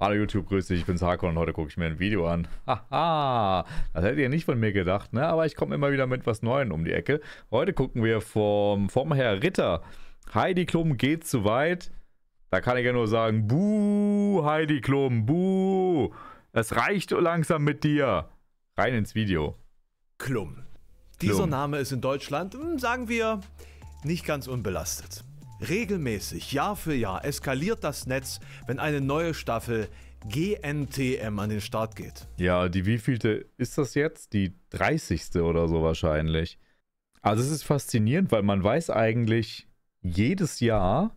Hallo YouTube, grüß dich, ich bin's Hakon und heute gucke ich mir ein Video an. Haha, das hättet ihr nicht von mir gedacht, ne? Aber ich komme immer wieder mit was Neuem um die Ecke. Heute gucken wir vom, vom Herr Ritter. Heidi Klum geht zu weit. Da kann ich ja nur sagen, buh, Heidi Klum, buh. Es reicht langsam mit dir. Rein ins Video. Klum. Klum. Dieser Name ist in Deutschland, hm, sagen wir, nicht ganz unbelastet. Regelmäßig, Jahr für Jahr eskaliert das Netz, wenn eine neue Staffel GNTM an den Start geht. Ja, die wievielte ist das jetzt? Die 30. oder so wahrscheinlich. Also es ist faszinierend, weil man weiß eigentlich jedes Jahr,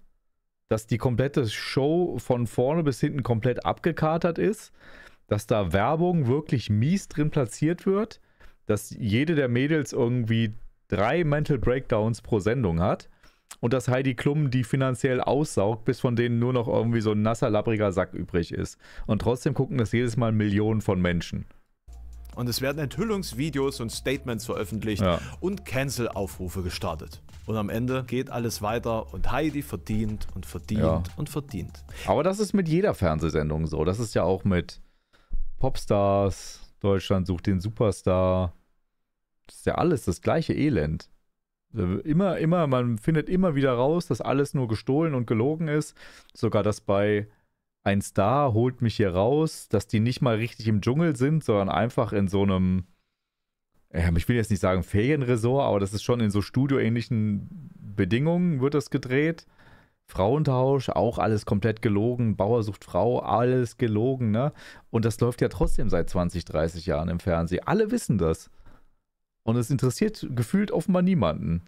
dass die komplette Show von vorne bis hinten komplett abgekatert ist, dass da Werbung wirklich mies drin platziert wird, dass jede der Mädels irgendwie drei Mental Breakdowns pro Sendung hat und dass Heidi Klum die finanziell aussaugt, bis von denen nur noch irgendwie so ein nasser, labbriger Sack übrig ist. Und trotzdem gucken das jedes Mal Millionen von Menschen. Und es werden Enthüllungsvideos und Statements veröffentlicht ja. und Cancel-Aufrufe gestartet. Und am Ende geht alles weiter und Heidi verdient und verdient ja. und verdient. Aber das ist mit jeder Fernsehsendung so. Das ist ja auch mit Popstars, Deutschland sucht den Superstar. Das ist ja alles das gleiche Elend. Immer, immer, man findet immer wieder raus, dass alles nur gestohlen und gelogen ist. Sogar das bei ein Star holt mich hier raus, dass die nicht mal richtig im Dschungel sind, sondern einfach in so einem, ich will jetzt nicht sagen Ferienresort, aber das ist schon in so studioähnlichen Bedingungen wird das gedreht. Frauentausch, auch alles komplett gelogen. Bauer sucht Frau, alles gelogen, ne? Und das läuft ja trotzdem seit 20, 30 Jahren im Fernsehen. Alle wissen das. Und es interessiert gefühlt offenbar niemanden.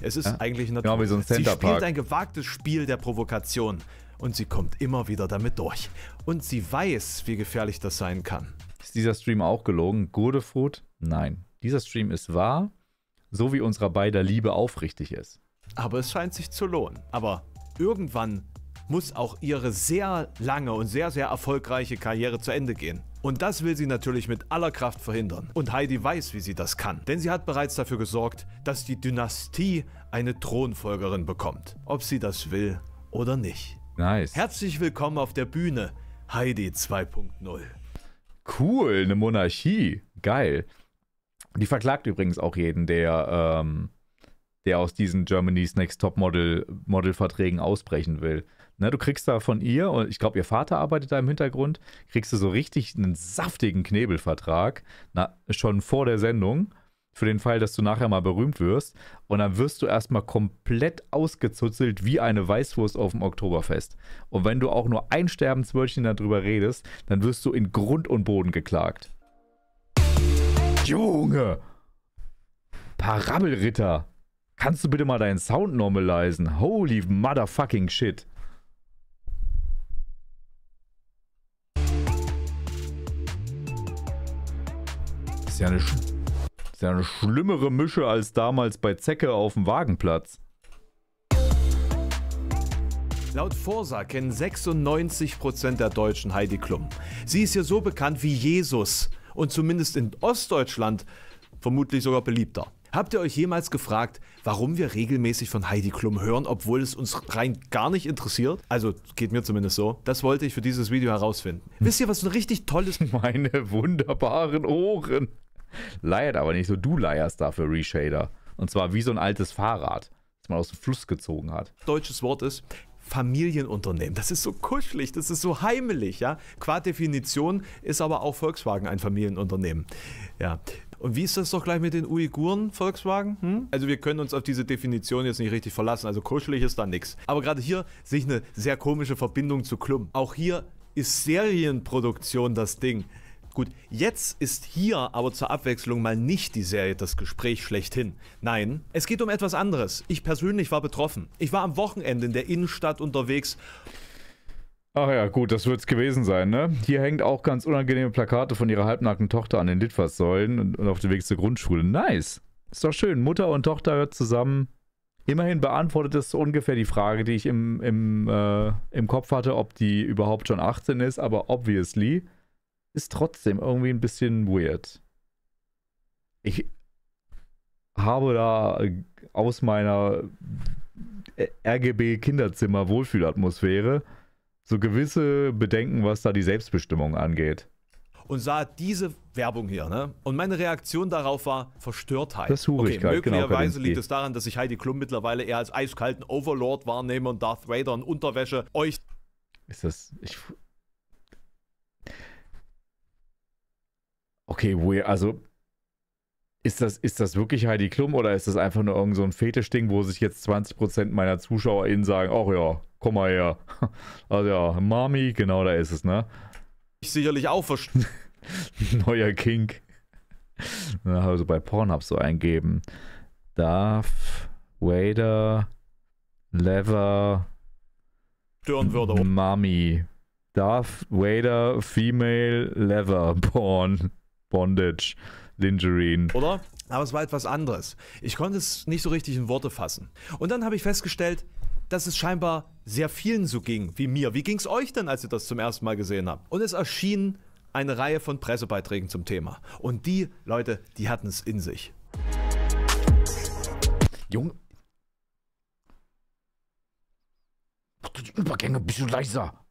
Es ist ja? eigentlich genau natürlich. Genau wie so ein Center sie spielt ein gewagtes Spiel der Provokation. Und sie kommt immer wieder damit durch. Und sie weiß, wie gefährlich das sein kann. Ist dieser Stream auch gelogen? Gurdefruit? Nein. Dieser Stream ist wahr, so wie unserer beider Liebe aufrichtig ist. Aber es scheint sich zu lohnen. Aber irgendwann muss auch ihre sehr lange und sehr, sehr erfolgreiche Karriere zu Ende gehen. Und das will sie natürlich mit aller Kraft verhindern. Und Heidi weiß, wie sie das kann. Denn sie hat bereits dafür gesorgt, dass die Dynastie eine Thronfolgerin bekommt. Ob sie das will oder nicht. Nice. Herzlich willkommen auf der Bühne, Heidi 2.0. Cool, eine Monarchie. Geil. Die verklagt übrigens auch jeden, der, ähm, der aus diesen Germany's Next Top Model, Model Verträgen ausbrechen will. Ne, du kriegst da von ihr, und ich glaube, ihr Vater arbeitet da im Hintergrund, kriegst du so richtig einen saftigen Knebelvertrag, na, schon vor der Sendung, für den Fall, dass du nachher mal berühmt wirst. Und dann wirst du erstmal komplett ausgezuzelt wie eine Weißwurst auf dem Oktoberfest. Und wenn du auch nur ein Sterbenswörtchen darüber redest, dann wirst du in Grund und Boden geklagt. Junge! Parabelritter! Kannst du bitte mal deinen Sound normalisieren? Holy motherfucking shit! ist ja eine, Sch ist ja eine schlimmere Mische als damals bei Zecke auf dem Wagenplatz. Laut Forsa kennen 96% der Deutschen Heidi Klum. Sie ist hier so bekannt wie Jesus und zumindest in Ostdeutschland vermutlich sogar beliebter. Habt ihr euch jemals gefragt, warum wir regelmäßig von Heidi Klum hören, obwohl es uns rein gar nicht interessiert? Also geht mir zumindest so. Das wollte ich für dieses Video herausfinden. Wisst ihr, was ein richtig tolles... Meine wunderbaren Ohren. Leiert aber nicht so, du leierst dafür Reshader. Und zwar wie so ein altes Fahrrad, das man aus dem Fluss gezogen hat. Deutsches Wort ist Familienunternehmen. Das ist so kuschelig, das ist so heimelig, ja. Qua Definition ist aber auch Volkswagen ein Familienunternehmen. Ja. Und wie ist das doch gleich mit den Uiguren, Volkswagen? Hm? Also wir können uns auf diese Definition jetzt nicht richtig verlassen. Also kuschelig ist da nichts. Aber gerade hier sehe ich eine sehr komische Verbindung zu Klum. Auch hier ist Serienproduktion das Ding gut. Jetzt ist hier aber zur Abwechslung mal nicht die Serie das Gespräch schlechthin. Nein, es geht um etwas anderes. Ich persönlich war betroffen. Ich war am Wochenende in der Innenstadt unterwegs Ach ja, gut, das wird's gewesen sein, ne? Hier hängt auch ganz unangenehme Plakate von ihrer halbnackten Tochter an den Litfaßsäulen und, auf dem Weg zur Grundschule. Nice! Ist doch schön. Mutter und Tochter zusammen. Immerhin beantwortet das so ungefähr die Frage, die ich im, im, äh, im Kopf hatte, ob die überhaupt schon 18 ist, aber obviously ist trotzdem irgendwie ein bisschen weird. Ich habe da äh, aus meiner äh, RGB-Kinderzimmer-Wohlfühlatmosphäre so gewisse Bedenken, was da die Selbstbestimmung angeht. Und sah diese Werbung hier, ne? Und meine Reaktion darauf war Verstörtheit. Das Hurigkeit, okay, genau, möglicherweise genau, liegt es daran, dass ich Heidi Klum mittlerweile eher als eiskalten Overlord wahrnehme und Darth Vader in Unterwäsche euch. Ist das. Ich, Okay, weird. Also ist das, ist das wirklich Heidi Klum oder ist das einfach nur irgend so ein Fetischding, wo sich jetzt 20% meiner ZuschauerInnen sagen, ach ja, komm mal her. Also ja, Mami, genau da ist es, ne? Ich sicherlich auch verstehe. Neuer Kink. Also bei Pornhub so eingeben. Darf Wader Lever Stirnwörter. Mami. Darth Vader Female Leather Porn. Bondage, Lingerine. Oder? Aber es war etwas anderes. Ich konnte es nicht so richtig in Worte fassen. Und dann habe ich festgestellt, dass es scheinbar sehr vielen so ging wie mir. Wie ging es euch denn, als ihr das zum ersten Mal gesehen habt? Und es erschien eine Reihe von Pressebeiträgen zum Thema. Und die Leute, die hatten es in sich. Jung. Die Übergänge ein bisschen leiser.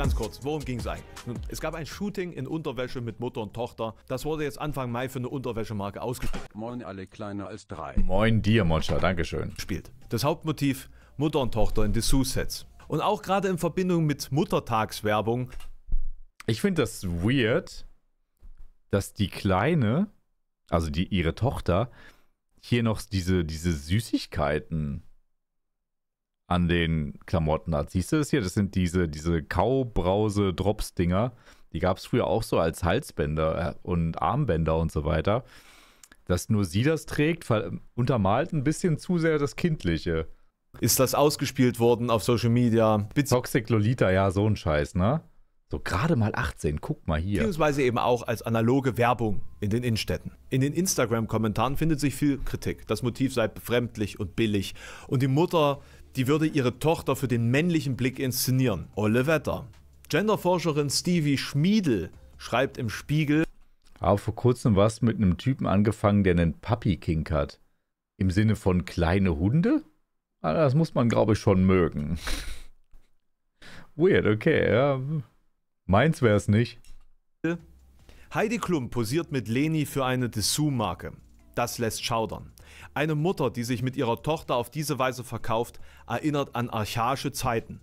Ganz kurz, worum ging es eigentlich? Nun, es gab ein Shooting in Unterwäsche mit Mutter und Tochter. Das wurde jetzt Anfang Mai für eine Unterwäschemarke ausgespielt. Moin alle kleiner als drei. Moin dir, Monster, Dankeschön. Spielt. Das Hauptmotiv Mutter und Tochter in Dessous-Sets. Und auch gerade in Verbindung mit Muttertagswerbung. Ich finde das weird, dass die Kleine, also die, ihre Tochter, hier noch diese, diese Süßigkeiten an den Klamotten hat. Ah, siehst du das hier? Das sind diese, diese Kaubrause-Drops-Dinger. Die gab es früher auch so als Halsbänder äh, und Armbänder und so weiter. Dass nur sie das trägt, untermalt ein bisschen zu sehr das Kindliche. Ist das ausgespielt worden auf Social Media? Bezie Toxic Lolita, ja, so ein Scheiß, ne? So gerade mal 18, guck mal hier. Beziehungsweise eben auch als analoge Werbung in den Innenstädten. In den Instagram-Kommentaren findet sich viel Kritik. Das Motiv sei befremdlich und billig. Und die Mutter die würde ihre Tochter für den männlichen Blick inszenieren. Olle Wetter. Genderforscherin Stevie Schmiedel schreibt im Spiegel. Aber vor kurzem warst du mit einem Typen angefangen, der einen Puppy-Kink hat. Im Sinne von kleine Hunde? Ah, das muss man, glaube ich, schon mögen. Weird, okay, ja. Meins es nicht. Heidi Klum posiert mit Leni für eine Dessous-Marke. Das lässt schaudern. Eine Mutter, die sich mit ihrer Tochter auf diese Weise verkauft, erinnert an archaische Zeiten.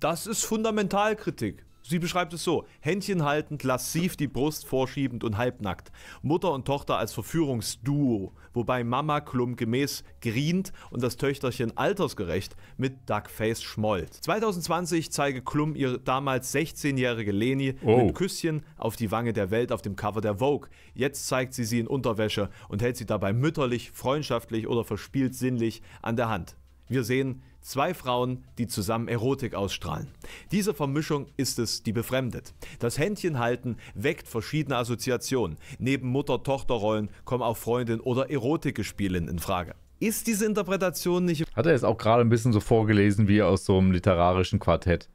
Das ist Fundamentalkritik. Sie beschreibt es so: Händchen haltend, lassiv die Brust vorschiebend und halbnackt. Mutter und Tochter als Verführungsduo, wobei Mama Klum gemäß grient und das Töchterchen altersgerecht mit Duckface schmollt. 2020 zeige Klum ihre damals 16-jährige Leni oh. mit Küsschen auf die Wange der Welt auf dem Cover der Vogue. Jetzt zeigt sie sie in Unterwäsche und hält sie dabei mütterlich, freundschaftlich oder verspielt sinnlich an der Hand. Wir sehen, Zwei Frauen, die zusammen Erotik ausstrahlen. Diese Vermischung ist es, die befremdet. Das Händchenhalten weckt verschiedene Assoziationen. Neben Mutter-Tochter-Rollen kommen auch Freundin oder Erotikgespielen in Frage. Ist diese Interpretation nicht. Hat er jetzt auch gerade ein bisschen so vorgelesen wie aus so einem literarischen Quartett.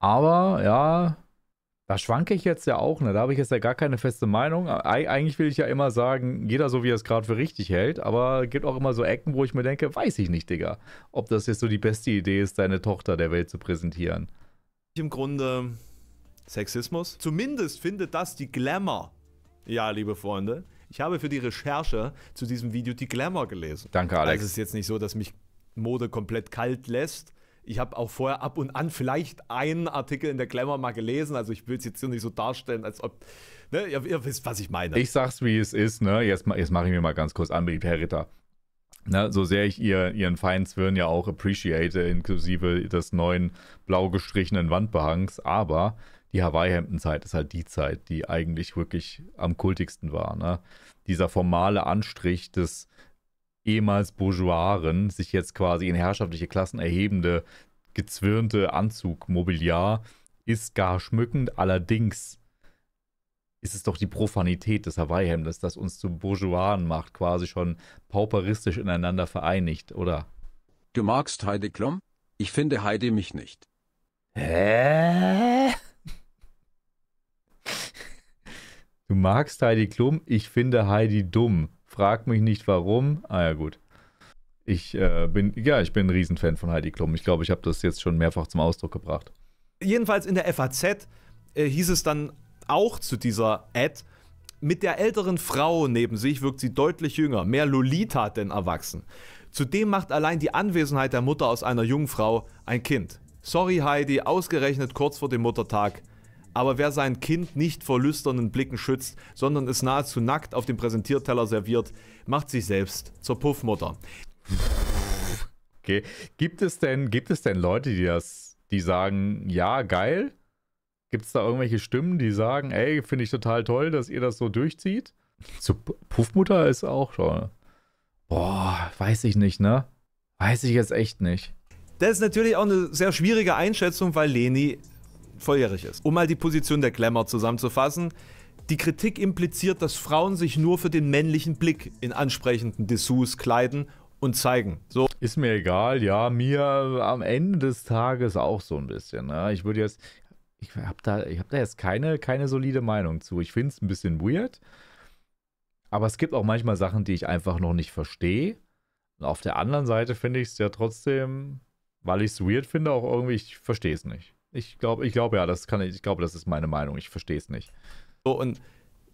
Aber ja, da schwanke ich jetzt ja auch, ne? Da habe ich jetzt ja gar keine feste Meinung. eigentlich will ich ja immer sagen, jeder so, wie er es gerade für richtig hält, aber es gibt auch immer so Ecken, wo ich mir denke, weiß ich nicht, Digga, ob das jetzt so die beste Idee ist, deine Tochter der Welt zu präsentieren. Im Grunde Sexismus. Zumindest findet das die Glamour. Ja, liebe Freunde, ich habe für die Recherche zu diesem Video die Glamour gelesen. Danke, Alex. Also es ist jetzt nicht so, dass mich Mode komplett kalt lässt, ich habe auch vorher ab und an vielleicht einen Artikel in der Glamour mal gelesen. Also ich will es jetzt hier nicht so darstellen, als ob. Ne, ihr, ihr, wisst, was ich meine. Ich sag's, wie es ist. Ne? Jetzt, jetzt mache ich mir mal ganz kurz an, Herr Ritter. Na, so sehr ich ihr, ihren feinen Zwirn ja auch appreciate, inklusive des neuen blau gestrichenen Wandbehangs, aber die Hawaii-Hemdenzeit ist halt die Zeit, die eigentlich wirklich am kultigsten war. Ne? Dieser formale Anstrich des ehemals Bourgeoisen sich jetzt quasi in herrschaftliche Klassen erhebende gezwirnte Anzugmobiliar ist gar schmückend, allerdings ist es doch die Profanität des Hawaii-Hemdes, das uns zu Bourgeoisen macht, quasi schon pauperistisch ineinander vereinigt, oder? Du magst Heidi Klum? Ich finde Heidi mich nicht. Hä? Du magst Heidi Klum? Ich finde Heidi dumm. Frag mich nicht warum. Ah ja, gut. Ich äh, bin, ja, ich bin ein Riesenfan von Heidi Klum. Ich glaube, ich habe das jetzt schon mehrfach zum Ausdruck gebracht. Jedenfalls in der FAZ äh, hieß es dann auch zu dieser Ad, mit der älteren Frau neben sich wirkt sie deutlich jünger, mehr Lolita denn erwachsen. Zudem macht allein die Anwesenheit der Mutter aus einer jungen Frau ein Kind. Sorry Heidi, ausgerechnet kurz vor dem Muttertag aber wer sein Kind nicht vor lüsternen Blicken schützt, sondern es nahezu nackt auf dem Präsentierteller serviert, macht sich selbst zur Puffmutter. Okay. Gibt es denn, gibt es denn Leute, die das, die sagen, ja, geil? Gibt es da irgendwelche Stimmen, die sagen, ey, finde ich total toll, dass ihr das so durchzieht? Zu Puffmutter ist auch schon. Boah, weiß ich nicht, ne? Weiß ich jetzt echt nicht. Das ist natürlich auch eine sehr schwierige Einschätzung, weil Leni volljährig ist. Um mal die Position der Glamour zusammenzufassen, die Kritik impliziert, dass Frauen sich nur für den männlichen Blick in ansprechenden Dessous kleiden und zeigen. So. Ist mir egal, ja, mir am Ende des Tages auch so ein bisschen. Ne? Ich würde jetzt, ich habe da, hab da jetzt keine, keine solide Meinung zu. Ich finde es ein bisschen weird, aber es gibt auch manchmal Sachen, die ich einfach noch nicht verstehe. Und auf der anderen Seite finde ich es ja trotzdem, weil ich es weird finde, auch irgendwie, ich verstehe es nicht. Ich glaube, ich glaube ja, das kann ich, ich glaube, das ist meine Meinung. Ich verstehe es nicht. So, und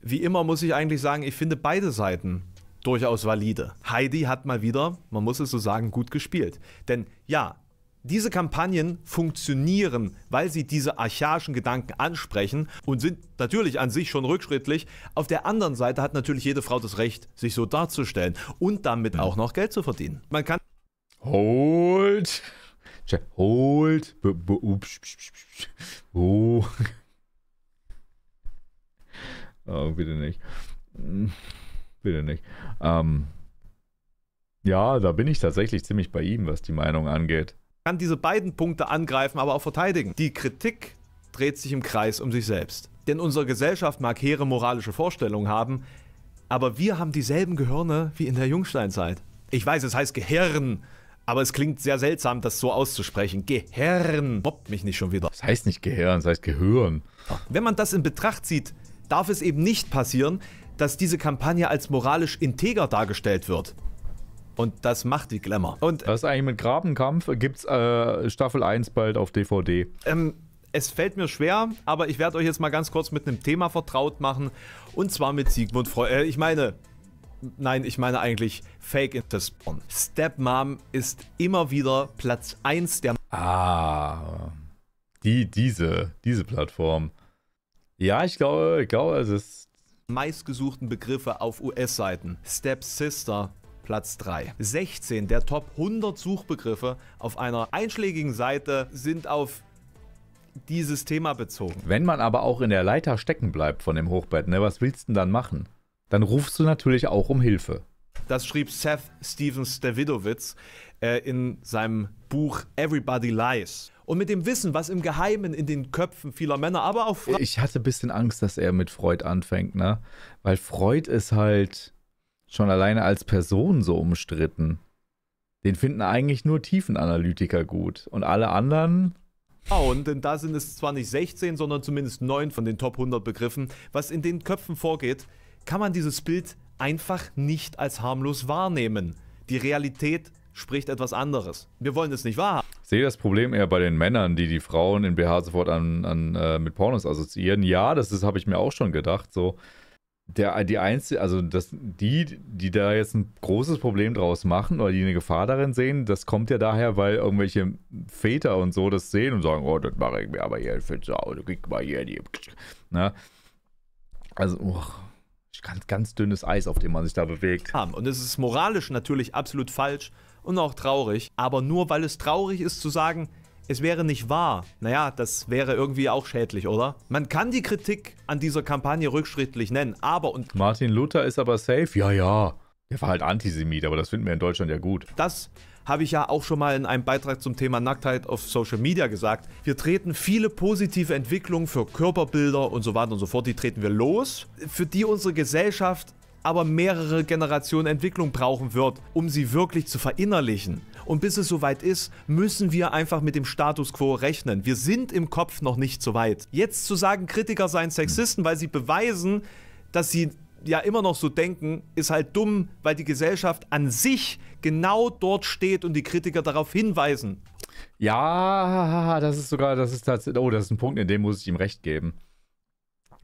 wie immer muss ich eigentlich sagen, ich finde beide Seiten durchaus valide. Heidi hat mal wieder, man muss es so sagen, gut gespielt. Denn ja, diese Kampagnen funktionieren, weil sie diese archaischen Gedanken ansprechen und sind natürlich an sich schon rückschrittlich. Auf der anderen Seite hat natürlich jede Frau das Recht, sich so darzustellen und damit auch noch Geld zu verdienen. Man kann. Hold! Hold. B -b -b oh. oh, bitte nicht. Hm, bitte nicht. Ähm, ja, da bin ich tatsächlich ziemlich bei ihm, was die Meinung angeht. Kann diese beiden Punkte angreifen, aber auch verteidigen. Die Kritik dreht sich im Kreis um sich selbst. Denn unsere Gesellschaft mag hehre moralische Vorstellungen haben, aber wir haben dieselben Gehirne wie in der Jungsteinzeit. Ich weiß, es heißt Gehirn, aber es klingt sehr seltsam, das so auszusprechen. Gehirn. Mobbt mich nicht schon wieder. Das heißt nicht Gehirn, das heißt Gehirn. Wenn man das in Betracht zieht, darf es eben nicht passieren, dass diese Kampagne als moralisch integer dargestellt wird. Und das macht die Glamour. Und das ist eigentlich mit Grabenkampf. Gibt's äh, Staffel 1 bald auf DVD. Ähm, es fällt mir schwer, aber ich werde euch jetzt mal ganz kurz mit einem Thema vertraut machen. Und zwar mit Sigmund Freud. Äh, ich meine, nein, ich meine eigentlich Fake Interspon. Stepmom ist immer wieder Platz 1 der... Ah, die, diese, diese Plattform. Ja, ich glaube, ich glaube, es ist... Meistgesuchten Begriffe auf US-Seiten. Stepsister, Platz 3. 16 der Top 100 Suchbegriffe auf einer einschlägigen Seite sind auf dieses Thema bezogen. Wenn man aber auch in der Leiter stecken bleibt von dem Hochbett, ne, was willst du denn dann machen? dann rufst du natürlich auch um Hilfe. Das schrieb Seth Stevens Davidowitz äh, in seinem Buch Everybody Lies. Und mit dem Wissen, was im Geheimen in den Köpfen vieler Männer, aber auch Frauen. Ich hatte ein bisschen Angst, dass er mit Freud anfängt, ne? Weil Freud ist halt schon alleine als Person so umstritten. Den finden eigentlich nur Tiefenanalytiker gut. Und alle anderen, Oh, und denn da sind es zwar nicht 16, sondern zumindest 9 von den Top 100 Begriffen, was in den Köpfen vorgeht, kann man dieses Bild einfach nicht als harmlos wahrnehmen. Die Realität spricht etwas anderes. Wir wollen es nicht wahrhaben. Ich sehe das Problem eher bei den Männern, die die Frauen in BH sofort an, an äh, mit Pornos assoziieren. Ja, das habe ich mir auch schon gedacht. So, der, die einzige, also das, die, die da jetzt ein großes Problem draus machen oder die eine Gefahr darin sehen, das kommt ja daher, weil irgendwelche Väter und so das sehen und sagen, oh, das mache ich mir aber hier für zu du kriegst mal hier die. Na? Ne? Also, oh, ganz, ganz dünnes Eis, auf dem man sich da bewegt. Und es ist moralisch natürlich absolut falsch und auch traurig. Aber nur weil es traurig ist zu sagen, es wäre nicht wahr. Naja, das wäre irgendwie auch schädlich, oder? Man kann die Kritik an dieser Kampagne rückschrittlich nennen, aber und... Martin Luther ist aber safe? Ja, ja. Der war halt Antisemit, aber das finden wir in Deutschland ja gut. Das habe ich ja auch schon mal in einem Beitrag zum Thema Nacktheit auf Social Media gesagt. Wir treten viele positive Entwicklungen für Körperbilder und so weiter und so fort, die treten wir los, für die unsere Gesellschaft aber mehrere Generationen Entwicklung brauchen wird, um sie wirklich zu verinnerlichen. Und bis es soweit ist, müssen wir einfach mit dem Status quo rechnen. Wir sind im Kopf noch nicht so weit. Jetzt zu sagen, Kritiker seien Sexisten, weil sie beweisen, dass sie ja immer noch so denken, ist halt dumm, weil die Gesellschaft an sich genau dort steht und die Kritiker darauf hinweisen. Ja, das ist sogar, das ist tatsächlich, oh, das ist ein Punkt, in dem muss ich ihm recht geben.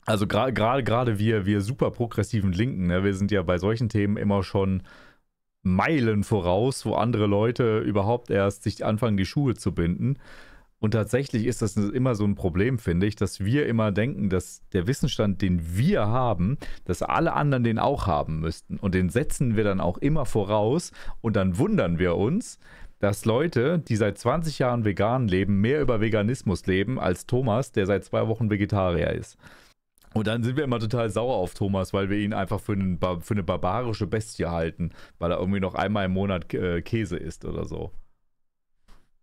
Also gerade gra gerade wir, wir super progressiven Linken, ne, wir sind ja bei solchen Themen immer schon Meilen voraus, wo andere Leute überhaupt erst sich anfangen, die Schuhe zu binden. Und tatsächlich ist das immer so ein Problem, finde ich, dass wir immer denken, dass der Wissensstand, den wir haben, dass alle anderen den auch haben müssten. Und den setzen wir dann auch immer voraus. Und dann wundern wir uns, dass Leute, die seit 20 Jahren vegan leben, mehr über Veganismus leben als Thomas, der seit zwei Wochen Vegetarier ist. Und dann sind wir immer total sauer auf Thomas, weil wir ihn einfach für, einen, für eine barbarische Bestie halten, weil er irgendwie noch einmal im Monat äh, Käse isst oder so.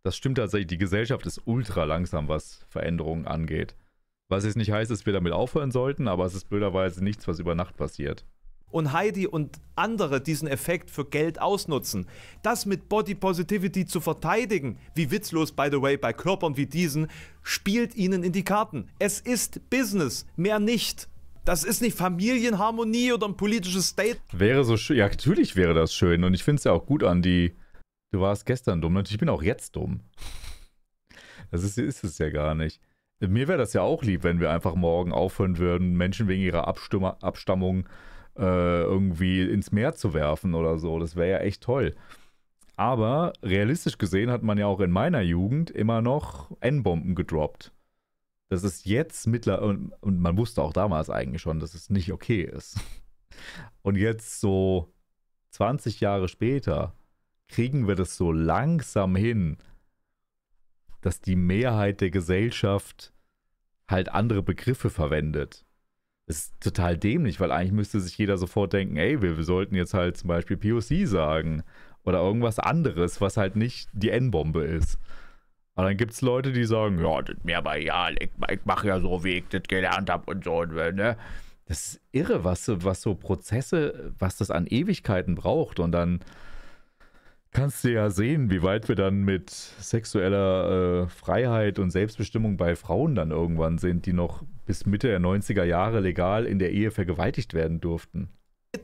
Das stimmt tatsächlich. Die Gesellschaft ist ultra langsam, was Veränderungen angeht. Was jetzt nicht heißt, dass wir damit aufhören sollten, aber es ist blöderweise nichts, was über Nacht passiert. Und Heidi und andere diesen Effekt für Geld ausnutzen. Das mit Body Positivity zu verteidigen, wie witzlos, by the way, bei Körpern wie diesen, spielt ihnen in die Karten. Es ist Business, mehr nicht. Das ist nicht Familienharmonie oder ein politisches State. Wäre so schön. Ja, natürlich wäre das schön. Und ich finde es ja auch gut an die Du warst gestern dumm, natürlich bin auch jetzt dumm. Das ist, ist es ja gar nicht. Mir wäre das ja auch lieb, wenn wir einfach morgen aufhören würden, Menschen wegen ihrer Abstimmer, Abstammung äh, irgendwie ins Meer zu werfen oder so. Das wäre ja echt toll. Aber realistisch gesehen hat man ja auch in meiner Jugend immer noch N-Bomben gedroppt. Das ist jetzt mittler und, und man wusste auch damals eigentlich schon, dass es nicht okay ist. Und jetzt so 20 Jahre später kriegen wir das so langsam hin, dass die Mehrheit der Gesellschaft halt andere Begriffe verwendet. Das ist total dämlich, weil eigentlich müsste sich jeder sofort denken, ey, wir, wir sollten jetzt halt zum Beispiel POC sagen oder irgendwas anderes, was halt nicht die N-Bombe ist. Und dann gibt es Leute, die sagen, ja, das ist mir aber egal, ich, ich mache ja so, wie ich das gelernt habe und so. Äh, ne? Das ist irre, was, was so Prozesse, was das an Ewigkeiten braucht. Und dann kannst du ja sehen, wie weit wir dann mit sexueller äh, Freiheit und Selbstbestimmung bei Frauen dann irgendwann sind, die noch bis Mitte der 90er Jahre legal in der Ehe vergewaltigt werden durften.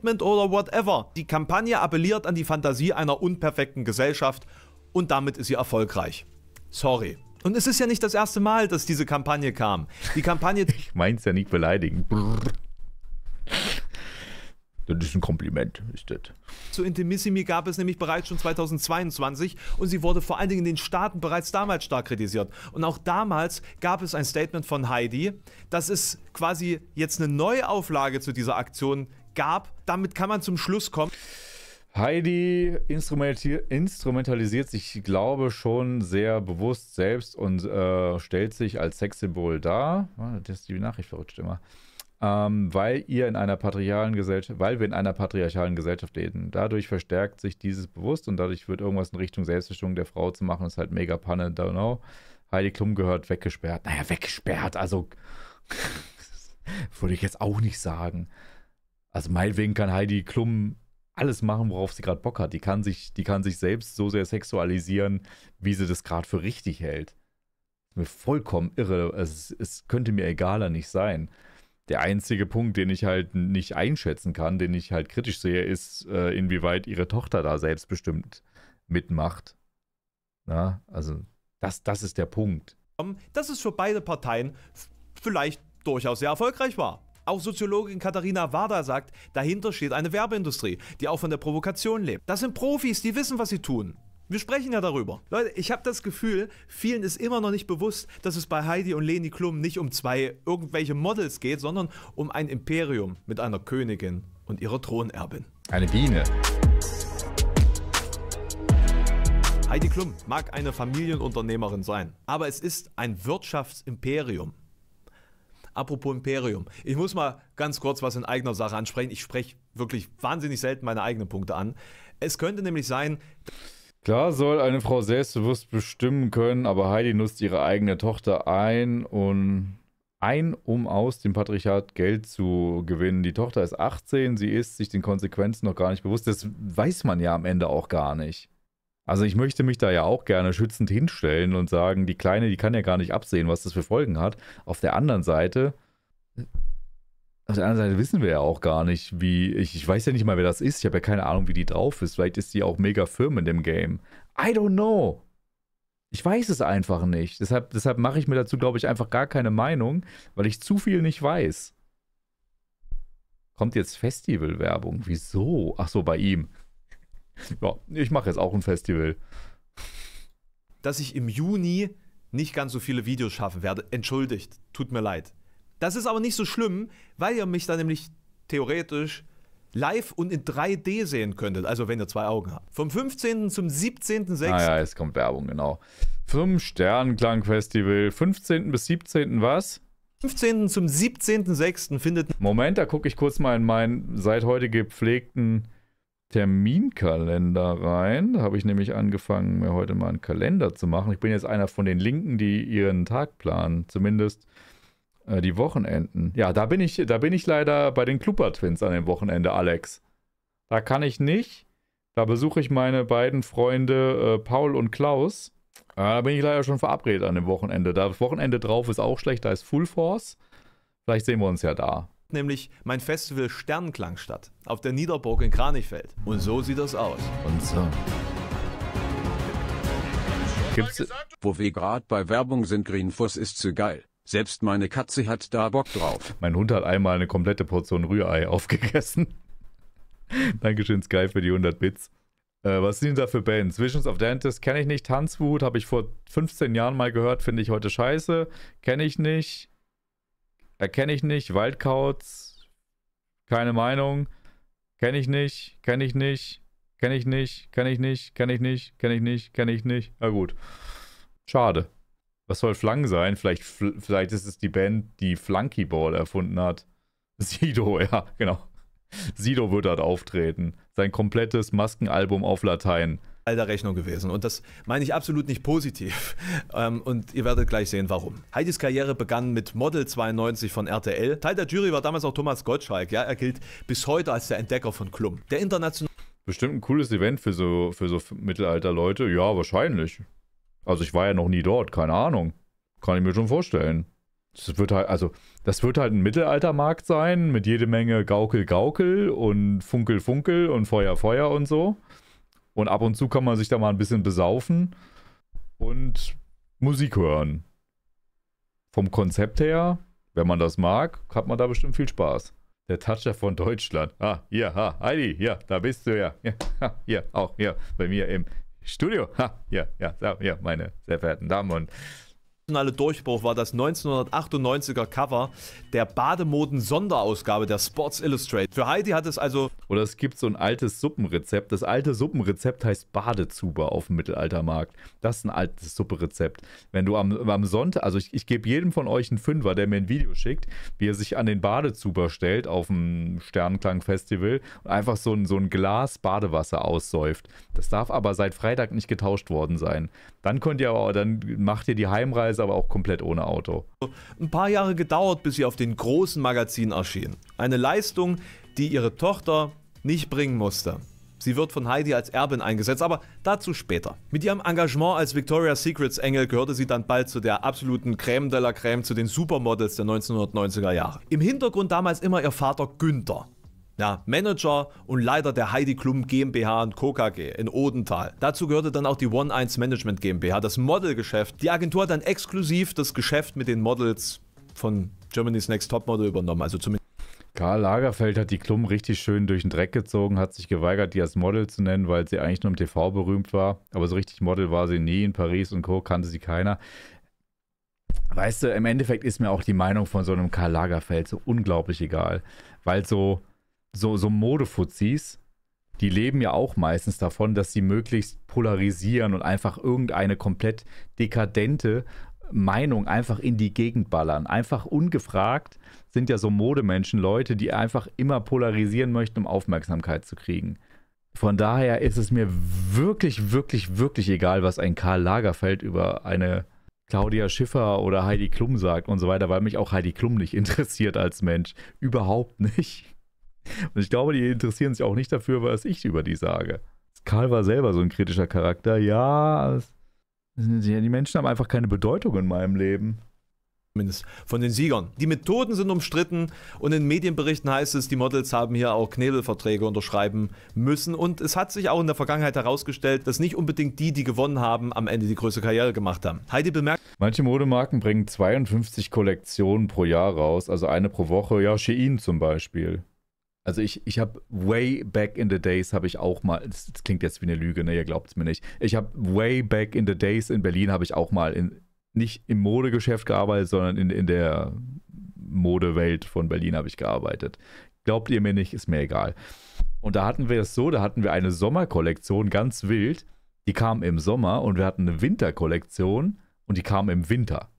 oder whatever. Die Kampagne appelliert an die Fantasie einer unperfekten Gesellschaft und damit ist sie erfolgreich. Sorry. Und es ist ja nicht das erste Mal, dass diese Kampagne kam. Die Kampagne. ich mein's ja nicht beleidigen. Brrr. Das ist ein Kompliment, ist das. Zu Intimissimi gab es nämlich bereits schon 2022 und sie wurde vor allen Dingen in den Staaten bereits damals stark kritisiert. Und auch damals gab es ein Statement von Heidi, dass es quasi jetzt eine Neuauflage zu dieser Aktion gab. Damit kann man zum Schluss kommen. Heidi instrumentalisiert sich, ich glaube schon sehr bewusst selbst und äh, stellt sich als Sexsymbol dar. Oh, das ist die Nachricht verrutscht immer ähm, weil ihr in einer patriarchalen Gesellschaft, weil wir in einer patriarchalen Gesellschaft leben. Dadurch verstärkt sich dieses bewusst und dadurch wird irgendwas in Richtung Selbstbestimmung der Frau zu machen, ist halt mega Panne, don't know. Heidi Klum gehört weggesperrt. Naja, weggesperrt, also würde ich jetzt auch nicht sagen. Also meinetwegen kann Heidi Klum alles machen, worauf sie gerade Bock hat. Die kann sich, die kann sich selbst so sehr sexualisieren, wie sie das gerade für richtig hält. Mir vollkommen irre. Es, es könnte mir egaler nicht sein. Der einzige Punkt, den ich halt nicht einschätzen kann, den ich halt kritisch sehe, ist, äh, inwieweit ihre Tochter da selbstbestimmt mitmacht. Na, also, das, das ist der Punkt. Ähm, dass es für beide Parteien vielleicht durchaus sehr erfolgreich war. Auch Soziologin Katharina Wader sagt, dahinter steht eine Werbeindustrie, die auch von der Provokation lebt. Das sind Profis, die wissen, was sie tun. Wir sprechen ja darüber. Leute, ich habe das Gefühl, vielen ist immer noch nicht bewusst, dass es bei Heidi und Leni Klum nicht um zwei irgendwelche Models geht, sondern um ein Imperium mit einer Königin und ihrer Thronerbin. Eine Biene. Heidi Klum mag eine Familienunternehmerin sein, aber es ist ein Wirtschaftsimperium. Apropos Imperium, ich muss mal ganz kurz was in eigener Sache ansprechen. Ich spreche wirklich wahnsinnig selten meine eigenen Punkte an. Es könnte nämlich sein, Klar soll eine Frau selbstbewusst bestimmen können, aber Heidi nutzt ihre eigene Tochter ein und ein, um aus dem Patriarchat Geld zu gewinnen. Die Tochter ist 18, sie ist sich den Konsequenzen noch gar nicht bewusst. Das weiß man ja am Ende auch gar nicht. Also ich möchte mich da ja auch gerne schützend hinstellen und sagen, die Kleine, die kann ja gar nicht absehen, was das für Folgen hat. Auf der anderen Seite auf der anderen Seite wissen wir ja auch gar nicht, wie. Ich, ich weiß ja nicht mal, wer das ist. Ich habe ja keine Ahnung, wie die drauf ist. Vielleicht ist die auch mega firm in dem Game. I don't know. Ich weiß es einfach nicht. Deshalb, deshalb mache ich mir dazu, glaube ich, einfach gar keine Meinung, weil ich zu viel nicht weiß. Kommt jetzt Festivalwerbung? Wieso? Ach so, bei ihm. Ja, ich mache jetzt auch ein Festival. Dass ich im Juni nicht ganz so viele Videos schaffen werde, entschuldigt, tut mir leid. Das ist aber nicht so schlimm, weil ihr mich dann nämlich theoretisch live und in 3D sehen könntet, also wenn ihr zwei Augen habt. Vom 15. zum 17.06. Ah es kommt Werbung, genau. Vom Sternenklang-Festival, 15. bis 17. was? 15. zum 17.06. findet... Moment, da gucke ich kurz mal in meinen seit heute gepflegten Terminkalender rein. Da habe ich nämlich angefangen, mir heute mal einen Kalender zu machen. Ich bin jetzt einer von den Linken, die ihren Tag planen, zumindest äh, die Wochenenden. Ja, da bin ich, da bin ich leider bei den Klupper Twins an dem Wochenende, Alex. Da kann ich nicht. Da besuche ich meine beiden Freunde äh, Paul und Klaus. Äh, da bin ich leider schon verabredet an dem Wochenende. Das Wochenende drauf ist auch schlecht, da ist Full Force. Vielleicht sehen wir uns ja da. Nämlich mein Festival Sternenklang statt, auf der Niederburg in Kranichfeld. Und so sieht das aus. Und so. Gibt's, wo wir gerade bei Werbung sind, Greenfuss ist zu geil. Selbst meine Katze hat da Bock drauf. Mein Hund hat einmal eine komplette Portion Rührei aufgegessen. Dankeschön, Sky, für die 100 Bits. Äh, was sind da für Bands? Visions of Dentist kenne ich nicht. Tanzwut habe ich vor 15 Jahren mal gehört, finde ich heute scheiße. Kenne ich nicht. Erkenne ich nicht. Waldkauz. Keine Meinung. Kenne ich nicht. Kenne ich nicht. Kenne ich nicht. Kenne ich nicht. Kenne ich nicht. Kenne ich nicht. Kenne ich nicht. Na gut. Schade. Was soll Flang sein? Vielleicht, vielleicht ist es die Band, die Flunkyball erfunden hat. Sido, ja, genau. Sido wird dort auftreten. Sein komplettes Maskenalbum auf Latein. Alter Rechnung gewesen. Und das meine ich absolut nicht positiv. Ähm, und ihr werdet gleich sehen, warum. Heidis Karriere begann mit Model 92 von RTL. Teil der Jury war damals auch Thomas Gottschalk. Ja, er gilt bis heute als der Entdecker von Klum. Der internationale. Bestimmt ein cooles Event für so, für so Mittelalter-Leute. Ja, wahrscheinlich. Also ich war ja noch nie dort, keine Ahnung. Kann ich mir schon vorstellen. Das wird halt, also, das wird halt ein Mittelaltermarkt sein mit jede Menge Gaukel, Gaukel und Funkel, Funkel und Feuer, Feuer und so. Und ab und zu kann man sich da mal ein bisschen besaufen und Musik hören. Vom Konzept her, wenn man das mag, hat man da bestimmt viel Spaß. Der Toucher von Deutschland. Ah, hier, ha, Heidi, hier, da bist du ja. ja hier, auch hier, bei mir im Studio. Ha, ja, ja, ja, meine sehr verehrten Damen und nationale Durchbruch war das 1998er Cover der Bademoden-Sonderausgabe der Sports Illustrated. Für Heidi hat es also oder es gibt so ein altes Suppenrezept. Das alte Suppenrezept heißt Badezuber auf dem Mittelaltermarkt. Das ist ein altes Suppenrezept. Wenn du am, am Sonntag, also ich, ich gebe jedem von euch einen Fünfer, der mir ein Video schickt, wie er sich an den Badezuber stellt auf dem Sternenklang-Festival und einfach so ein, so ein Glas Badewasser aussäuft. Das darf aber seit Freitag nicht getauscht worden sein. Dann könnt ihr aber, dann macht ihr die Heimreise aber auch komplett ohne Auto. Ein paar Jahre gedauert, bis sie auf den großen Magazinen erschien. Eine Leistung, die ihre Tochter nicht bringen musste. Sie wird von Heidi als Erbin eingesetzt, aber dazu später. Mit ihrem Engagement als Victoria's Secrets Engel gehörte sie dann bald zu der absoluten Crème de la Crème, zu den Supermodels der 1990er Jahre. Im Hintergrund damals immer ihr Vater Günther. Ja, Manager und Leiter der Heidi Klum GmbH und Co. KG in Odenthal. Dazu gehörte dann auch die One-Eins Management GmbH, das Modelgeschäft. Die Agentur hat dann exklusiv das Geschäft mit den Models von Germany's Next Topmodel übernommen, also zumindest Karl Lagerfeld hat die Klum richtig schön durch den Dreck gezogen, hat sich geweigert, die als Model zu nennen, weil sie eigentlich nur im TV berühmt war. Aber so richtig Model war sie nie. In Paris und Co. kannte sie keiner. Weißt du, im Endeffekt ist mir auch die Meinung von so einem Karl Lagerfeld so unglaublich egal. Weil so, so, so Modefuzis, die leben ja auch meistens davon, dass sie möglichst polarisieren und einfach irgendeine komplett dekadente Meinung einfach in die Gegend ballern. Einfach ungefragt sind ja so Modemenschen Leute, die einfach immer polarisieren möchten, um Aufmerksamkeit zu kriegen. Von daher ist es mir wirklich, wirklich, wirklich egal, was ein Karl Lagerfeld über eine Claudia Schiffer oder Heidi Klum sagt und so weiter, weil mich auch Heidi Klum nicht interessiert als Mensch. Überhaupt nicht. Und ich glaube, die interessieren sich auch nicht dafür, was ich über die sage. Karl war selber so ein kritischer Charakter. Ja, es die Menschen haben einfach keine Bedeutung in meinem Leben. Zumindest von den Siegern. Die Methoden sind umstritten und in Medienberichten heißt es, die Models haben hier auch Knebelverträge unterschreiben müssen. Und es hat sich auch in der Vergangenheit herausgestellt, dass nicht unbedingt die, die gewonnen haben, am Ende die größte Karriere gemacht haben. Heidi bemerkt. Manche Modemarken bringen 52 Kollektionen pro Jahr raus, also eine pro Woche. Ja, Shein zum Beispiel. Also ich, ich habe way back in the days habe ich auch mal, das, das, klingt jetzt wie eine Lüge, ne, ihr glaubt es mir nicht. Ich habe way back in the days in Berlin habe ich auch mal in, nicht im Modegeschäft gearbeitet, sondern in, in der Modewelt von Berlin habe ich gearbeitet. Glaubt ihr mir nicht, ist mir egal. Und da hatten wir es so, da hatten wir eine Sommerkollektion, ganz wild. Die kam im Sommer und wir hatten eine Winterkollektion und die kam im Winter.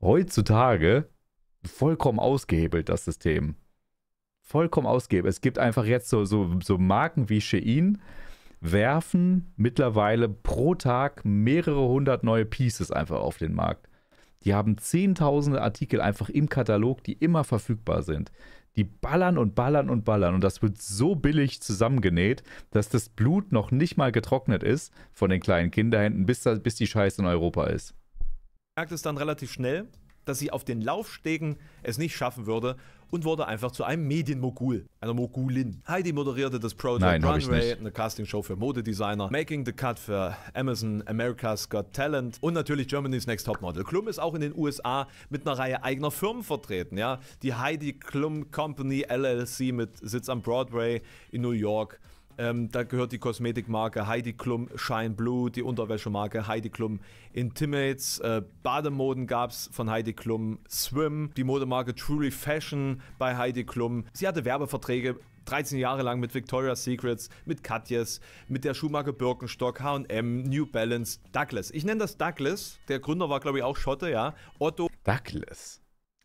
Heutzutage vollkommen ausgehebelt, das System vollkommen ausgebe. Es gibt einfach jetzt so, so, so Marken wie Shein, werfen mittlerweile pro Tag mehrere hundert neue Pieces einfach auf den Markt. Die haben zehntausende Artikel einfach im Katalog, die immer verfügbar sind. Die ballern und ballern und ballern und das wird so billig zusammengenäht, dass das Blut noch nicht mal getrocknet ist von den kleinen Kinderhänden, bis, das, bis die Scheiße in Europa ist. Merkt es dann relativ schnell, dass sie auf den Laufstegen es nicht schaffen würde, und wurde einfach zu einem Medienmogul, einer Mogulin. Heidi moderierte das Project Nein, Runway, eine Castingshow für Modedesigner, Making the Cut für Amazon, America's Got Talent und natürlich Germany's Next Topmodel. Klum ist auch in den USA mit einer Reihe eigener Firmen vertreten, ja. Die Heidi Klum Company LLC mit Sitz am Broadway in New York. Ähm, da gehört die Kosmetikmarke Heidi Klum Shine Blue, die Unterwäschemarke Heidi Klum Intimates, äh, Bademoden gab es von Heidi Klum Swim, die Modemarke Truly Fashion bei Heidi Klum. Sie hatte Werbeverträge 13 Jahre lang mit Victoria's Secrets, mit Katjes, mit der Schuhmarke Birkenstock, H&M, New Balance, Douglas. Ich nenne das Douglas. Der Gründer war, glaube ich, auch Schotte, ja. Otto. Douglas.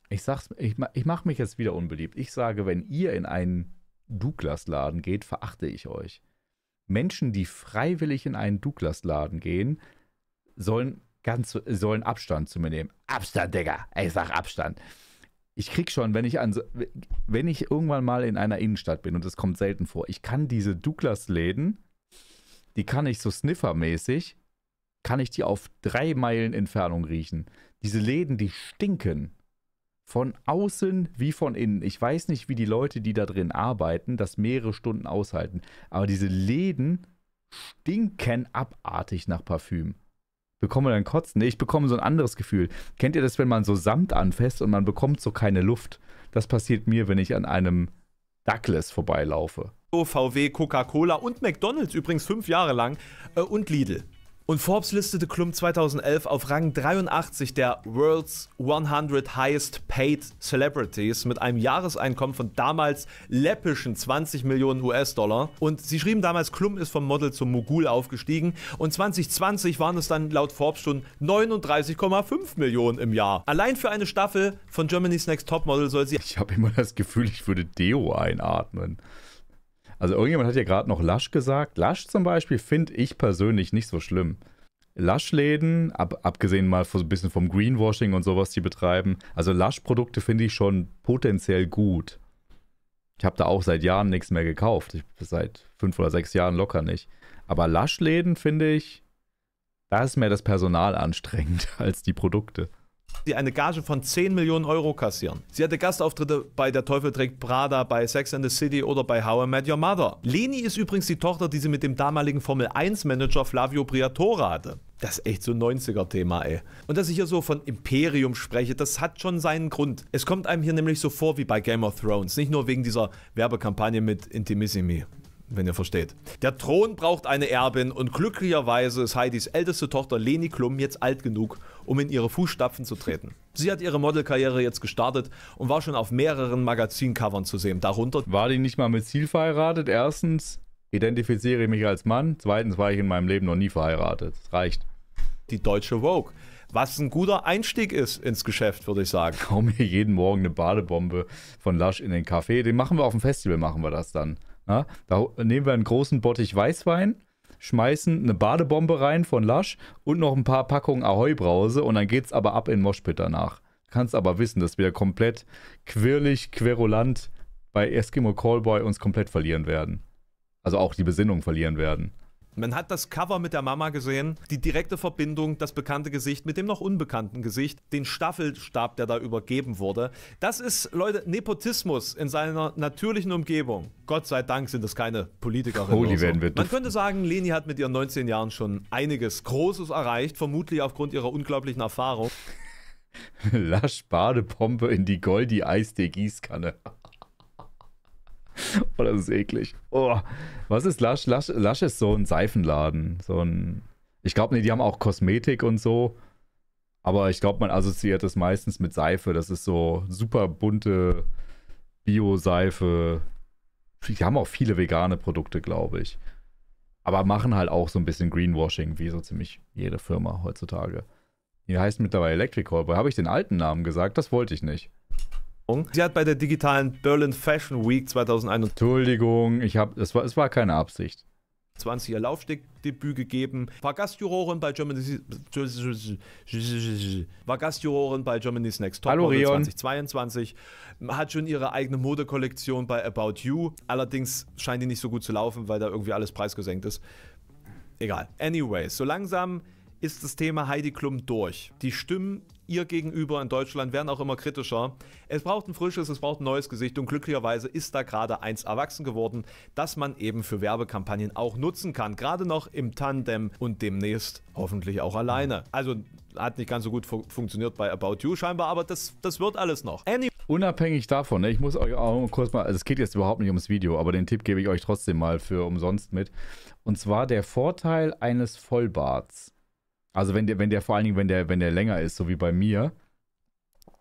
Ich ich, ich mache mich jetzt wieder unbeliebt. Ich sage, wenn ihr in einen Douglas-Laden geht, verachte ich euch. Menschen, die freiwillig in einen Douglas-Laden gehen, sollen, ganz, sollen Abstand zu mir nehmen. Abstand, Digga. Ich sag Abstand. Ich krieg schon, wenn ich, an, wenn ich irgendwann mal in einer Innenstadt bin, und das kommt selten vor, ich kann diese Douglas-Läden, die kann ich so sniffermäßig, kann ich die auf drei Meilen Entfernung riechen. Diese Läden, die stinken. Von außen wie von innen. Ich weiß nicht, wie die Leute, die da drin arbeiten, das mehrere Stunden aushalten. Aber diese Läden stinken abartig nach Parfüm. Bekomme dann Kotzen? Nee, ich bekomme so ein anderes Gefühl. Kennt ihr das, wenn man so Samt anfasst und man bekommt so keine Luft? Das passiert mir, wenn ich an einem Douglas vorbeilaufe. VW, Coca-Cola und McDonalds übrigens fünf Jahre lang äh, und Lidl. Und Forbes listete Klum 2011 auf Rang 83 der World's 100 Highest Paid Celebrities mit einem Jahreseinkommen von damals läppischen 20 Millionen US-Dollar. Und sie schrieben damals, Klum ist vom Model zum Mogul aufgestiegen. Und 2020 waren es dann laut Forbes schon 39,5 Millionen im Jahr. Allein für eine Staffel von Germany's Next Topmodel soll sie... Ich habe immer das Gefühl, ich würde Deo einatmen. Also irgendjemand hat ja gerade noch Lasch gesagt. Lasch zum Beispiel finde ich persönlich nicht so schlimm. Lasch-Läden, ab, abgesehen mal so ein bisschen vom Greenwashing und sowas, die betreiben, also Lasch-Produkte finde ich schon potenziell gut. Ich habe da auch seit Jahren nichts mehr gekauft. Ich, seit fünf oder sechs Jahren locker nicht. Aber Lasch-Läden finde ich, da ist mehr das Personal anstrengend als die Produkte die eine Gage von 10 Millionen Euro kassieren. Sie hatte Gastauftritte bei Der Teufel trägt Prada, bei Sex and the City oder bei How I Met Your Mother. Leni ist übrigens die Tochter, die sie mit dem damaligen Formel 1 Manager Flavio Briatore hatte. Das ist echt so ein 90er-Thema, ey. Und dass ich hier so von Imperium spreche, das hat schon seinen Grund. Es kommt einem hier nämlich so vor wie bei Game of Thrones. Nicht nur wegen dieser Werbekampagne mit Intimissimi wenn ihr versteht. Der Thron braucht eine Erbin und glücklicherweise ist Heidis älteste Tochter Leni Klum jetzt alt genug, um in ihre Fußstapfen zu treten. Sie hat ihre Modelkarriere jetzt gestartet und war schon auf mehreren Magazincovern zu sehen, darunter... War die nicht mal mit Ziel verheiratet? Erstens identifiziere ich mich als Mann, zweitens war ich in meinem Leben noch nie verheiratet. Das reicht. Die deutsche Vogue. Was ein guter Einstieg ist ins Geschäft, würde ich sagen. Kaum hau mir jeden Morgen eine Badebombe von Lush in den Kaffee. Den machen wir auf dem Festival, machen wir das dann. Ja, da nehmen wir einen großen Bottich Weißwein, schmeißen eine Badebombe rein von Lasch und noch ein paar Packungen Ahoi-Brause und dann geht's aber ab in Moschpit danach. Du kannst aber wissen, dass wir komplett quirlig, querulant bei Eskimo Callboy uns komplett verlieren werden. Also auch die Besinnung verlieren werden. Man hat das Cover mit der Mama gesehen, die direkte Verbindung, das bekannte Gesicht mit dem noch unbekannten Gesicht, den Staffelstab, der da übergeben wurde. Das ist, Leute, Nepotismus in seiner natürlichen Umgebung. Gott sei Dank sind das keine Politikerinnen. Oh, so. Man könnte sagen, Leni hat mit ihren 19 Jahren schon einiges Großes erreicht, vermutlich aufgrund ihrer unglaublichen Erfahrung. Lasch Badepompe in die Goldi-Eis-Gießkanne. oh, das ist eklig. Oh. Was ist Lush? Lush? Lush ist so ein Seifenladen. So ein. Ich glaube, nee, die haben auch Kosmetik und so. Aber ich glaube, man assoziiert das meistens mit Seife. Das ist so super bunte Bio-Seife. Die haben auch viele vegane Produkte, glaube ich. Aber machen halt auch so ein bisschen Greenwashing, wie so ziemlich jede Firma heutzutage. Die heißt mittlerweile Electric Callboy. Habe ich den alten Namen gesagt? Das wollte ich nicht. Sie hat bei der digitalen Berlin Fashion Week 2021. Entschuldigung, ich habe, es war, es war keine Absicht. 20 ihr Laufstegdebüt gegeben, war Gastjurorin bei Germany's, war Gastjurorin bei Germany's Next Top Hallo, 2022, hat schon ihre eigene Modekollektion bei About You, allerdings scheint die nicht so gut zu laufen, weil da irgendwie alles preisgesenkt ist. Egal. Anyway, so langsam ist das Thema Heidi Klum durch. Die Stimmen ihr gegenüber in Deutschland werden auch immer kritischer. Es braucht ein frisches, es braucht ein neues Gesicht und glücklicherweise ist da gerade eins erwachsen geworden, das man eben für Werbekampagnen auch nutzen kann. Gerade noch im Tandem und demnächst hoffentlich auch alleine. Also hat nicht ganz so gut fu funktioniert bei About You scheinbar, aber das, das wird alles noch. Any Unabhängig davon, ne, ich muss euch auch kurz mal, also es geht jetzt überhaupt nicht ums Video, aber den Tipp gebe ich euch trotzdem mal für umsonst mit. Und zwar der Vorteil eines Vollbarts also wenn der, wenn der vor allen Dingen, wenn der, wenn der länger ist, so wie bei mir,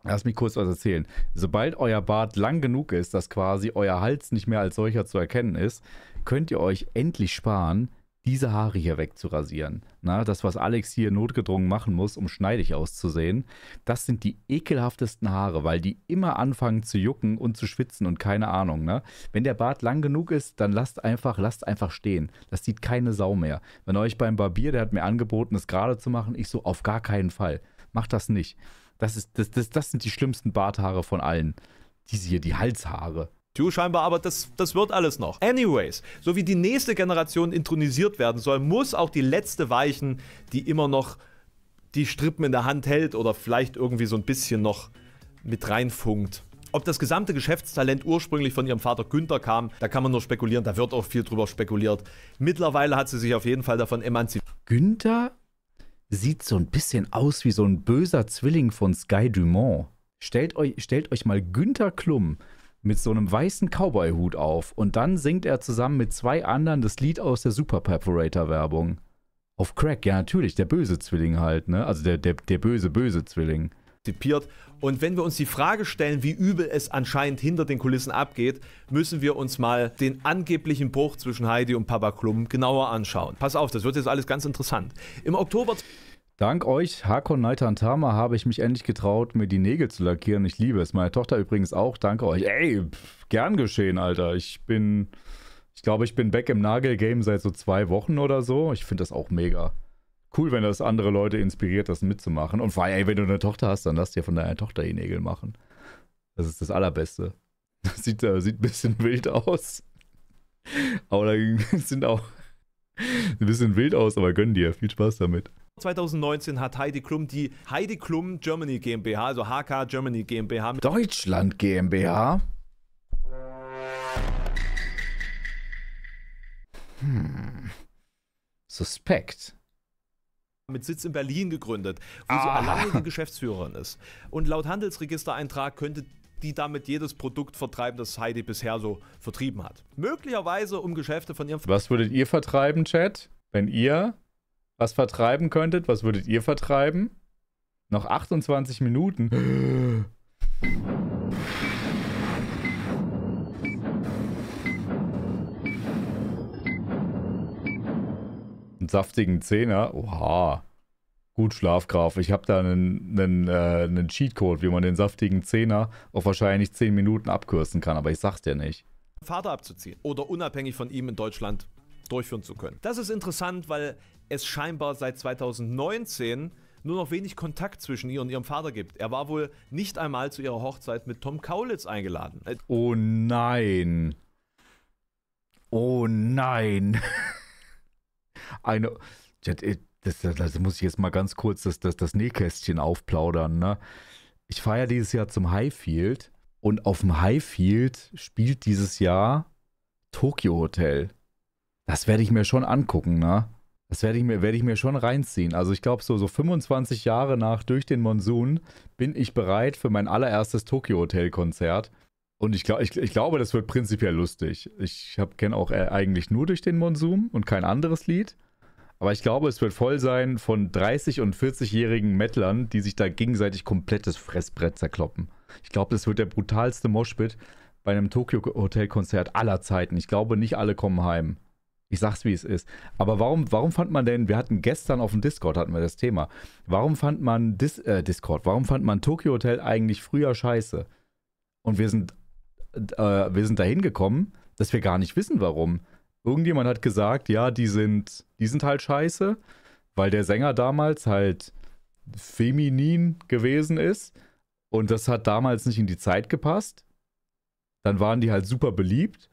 Lass mich kurz was erzählen. Sobald euer Bart lang genug ist, dass quasi euer Hals nicht mehr als solcher zu erkennen ist, könnt ihr euch endlich sparen, diese Haare hier wegzurasieren. Na, das, was Alex hier notgedrungen machen muss, um schneidig auszusehen, das sind die ekelhaftesten Haare, weil die immer anfangen zu jucken und zu schwitzen und keine Ahnung. Ne? Wenn der Bart lang genug ist, dann lasst einfach, lasst einfach stehen. Das sieht keine Sau mehr. Wenn euch beim Barbier, der hat mir angeboten, es gerade zu machen, ich so, auf gar keinen Fall. Macht das nicht. Das, ist, das, das, das sind die schlimmsten Barthaare von allen. Diese hier, die Halshaare. Du scheinbar, aber das, das wird alles noch. Anyways, so wie die nächste Generation intronisiert werden soll, muss auch die letzte weichen, die immer noch die Strippen in der Hand hält oder vielleicht irgendwie so ein bisschen noch mit reinfunkt. Ob das gesamte Geschäftstalent ursprünglich von ihrem Vater Günther kam, da kann man nur spekulieren, da wird auch viel drüber spekuliert. Mittlerweile hat sie sich auf jeden Fall davon emanzipiert. Günther sieht so ein bisschen aus wie so ein böser Zwilling von Sky Dumont. Stellt euch, stellt euch mal Günther Klum mit so einem weißen Cowboy-Hut auf und dann singt er zusammen mit zwei anderen das Lied aus der Super Perforator-Werbung. Auf Crack, ja natürlich, der böse Zwilling halt, ne? Also der, der, der böse, böse Zwilling. Und wenn wir uns die Frage stellen, wie übel es anscheinend hinter den Kulissen abgeht, müssen wir uns mal den angeblichen Bruch zwischen Heidi und Papa Klum genauer anschauen. Pass auf, das wird jetzt alles ganz interessant. Im Oktober Dank euch, Hakon Tama, habe ich mich endlich getraut, mir die Nägel zu lackieren. Ich liebe es. Meine Tochter übrigens auch. Danke euch. Ey, pff, gern geschehen, Alter. Ich bin, ich glaube, ich bin back im Nagelgame seit so zwei Wochen oder so. Ich finde das auch mega. Cool, wenn das andere Leute inspiriert, das mitzumachen. Und vor allem, ey, wenn du eine Tochter hast, dann lass dir von deiner Tochter die Nägel machen. Das ist das Allerbeste. Das sieht, äh, sieht ein bisschen wild aus. Aber da sind auch ein bisschen wild aus, aber gönn dir. Viel Spaß damit. 2019 hat Heidi Klum die Heidi Klum Germany GmbH, also HK Germany GmbH. Deutschland GmbH? Hm. Suspekt mit Sitz in Berlin gegründet, wo sie ah. alleinige Geschäftsführerin ist. Und laut Handelsregistereintrag könnte die damit jedes Produkt vertreiben, das Heidi bisher so vertrieben hat. Möglicherweise um Geschäfte von ihrem... Was würdet ihr vertreiben, Chat, wenn ihr was vertreiben könntet, was würdet ihr vertreiben? Noch 28 Minuten. Einen saftigen Zehner. Oha. Gut, Schlafkraft. Ich habe da einen, einen, äh, einen Cheatcode, wie man den saftigen Zehner auf wahrscheinlich 10 Minuten abkürzen kann, aber ich sag's dir nicht. Vater abzuziehen oder unabhängig von ihm in Deutschland durchführen zu können. Das ist interessant, weil es scheinbar seit 2019 nur noch wenig Kontakt zwischen ihr und ihrem Vater gibt. Er war wohl nicht einmal zu ihrer Hochzeit mit Tom Kaulitz eingeladen. Äh, oh nein. Oh nein. Eine. Äh, das, das, das, muss ich jetzt mal ganz kurz das, das, das Nähkästchen aufplaudern. Ne? Ich fahre ja dieses Jahr zum Highfield und auf dem Highfield spielt dieses Jahr Tokyo Hotel. Das werde ich mir schon angucken, ne? Das werde ich, mir, werd ich mir schon reinziehen. Also ich glaube, so, so 25 Jahre nach durch den Monsun bin ich bereit für mein allererstes Tokyo-Hotel-Konzert. Und ich, glaub, ich, ich, glaube, das wird prinzipiell lustig. Ich kenne auch äh, eigentlich nur durch den Monsun und kein anderes Lied. Aber ich glaube, es wird voll sein von 30- und 40-jährigen Mettlern, die sich da gegenseitig komplettes Fressbrett zerkloppen. Ich glaube, das wird der brutalste Moshpit bei einem Tokyo-Hotel-Konzert aller Zeiten. Ich glaube, nicht alle kommen heim. Ich sag's, wie es ist. Aber warum, warum fand man denn, wir hatten gestern auf dem Discord, hatten wir das Thema, warum fand man Dis, äh, Discord, warum fand man Tokyo Hotel eigentlich früher scheiße? Und wir sind, äh, wir sind dahin gekommen, dass wir gar nicht wissen, warum. Irgendjemand hat gesagt, ja, die sind, die sind halt scheiße, weil der Sänger damals halt feminin gewesen ist und das hat damals nicht in die Zeit gepasst. Dann waren die halt super beliebt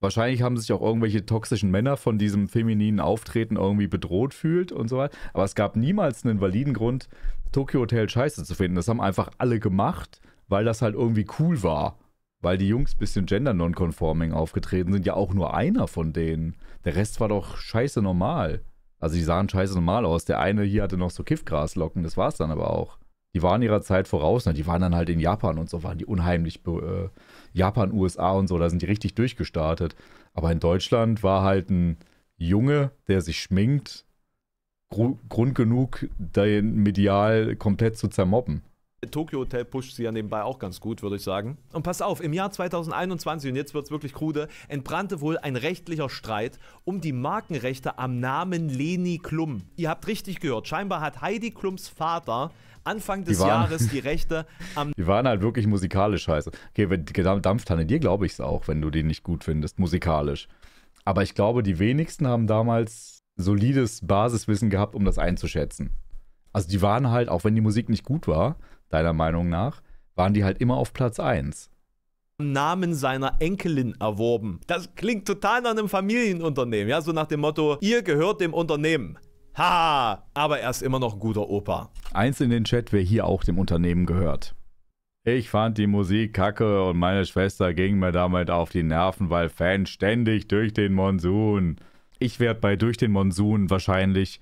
Wahrscheinlich haben sich auch irgendwelche toxischen Männer von diesem femininen Auftreten irgendwie bedroht fühlt und so weiter. Aber es gab niemals einen validen Grund, Tokyo Hotel scheiße zu finden. Das haben einfach alle gemacht, weil das halt irgendwie cool war. Weil die Jungs ein bisschen gender non-conforming aufgetreten sind. Ja, auch nur einer von denen. Der Rest war doch scheiße normal. Also die sahen scheiße normal aus. Der eine hier hatte noch so Kiffgraslocken, das war es dann aber auch. Die waren ihrer Zeit voraus, na, die waren dann halt in Japan und so, waren die unheimlich be äh, Japan, USA und so, da sind die richtig durchgestartet. Aber in Deutschland war halt ein Junge, der sich schminkt, Gru Grund genug, den medial komplett zu zermobben. Tokyo Hotel pusht sie ja nebenbei auch ganz gut, würde ich sagen. Und pass auf, im Jahr 2021, und jetzt wird es wirklich krude, entbrannte wohl ein rechtlicher Streit um die Markenrechte am Namen Leni Klum. Ihr habt richtig gehört, scheinbar hat Heidi Klums Vater Anfang des die waren, Jahres die Rechte am. Die waren halt wirklich musikalisch scheiße. Okay, wenn die Dampftanne, dir glaube ich es auch, wenn du den nicht gut findest, musikalisch. Aber ich glaube, die wenigsten haben damals solides Basiswissen gehabt, um das einzuschätzen. Also die waren halt, auch wenn die Musik nicht gut war, deiner Meinung nach, waren die halt immer auf Platz 1. Namen seiner Enkelin erworben. Das klingt total nach einem Familienunternehmen, ja, so nach dem Motto, ihr gehört dem Unternehmen. Ha! Aber er ist immer noch ein guter Opa. Eins in den Chat, wer hier auch dem Unternehmen gehört. Ich fand die Musik kacke und meine Schwester ging mir damit auf die Nerven, weil Fans ständig durch den Monsun. Ich werde bei durch den Monsun wahrscheinlich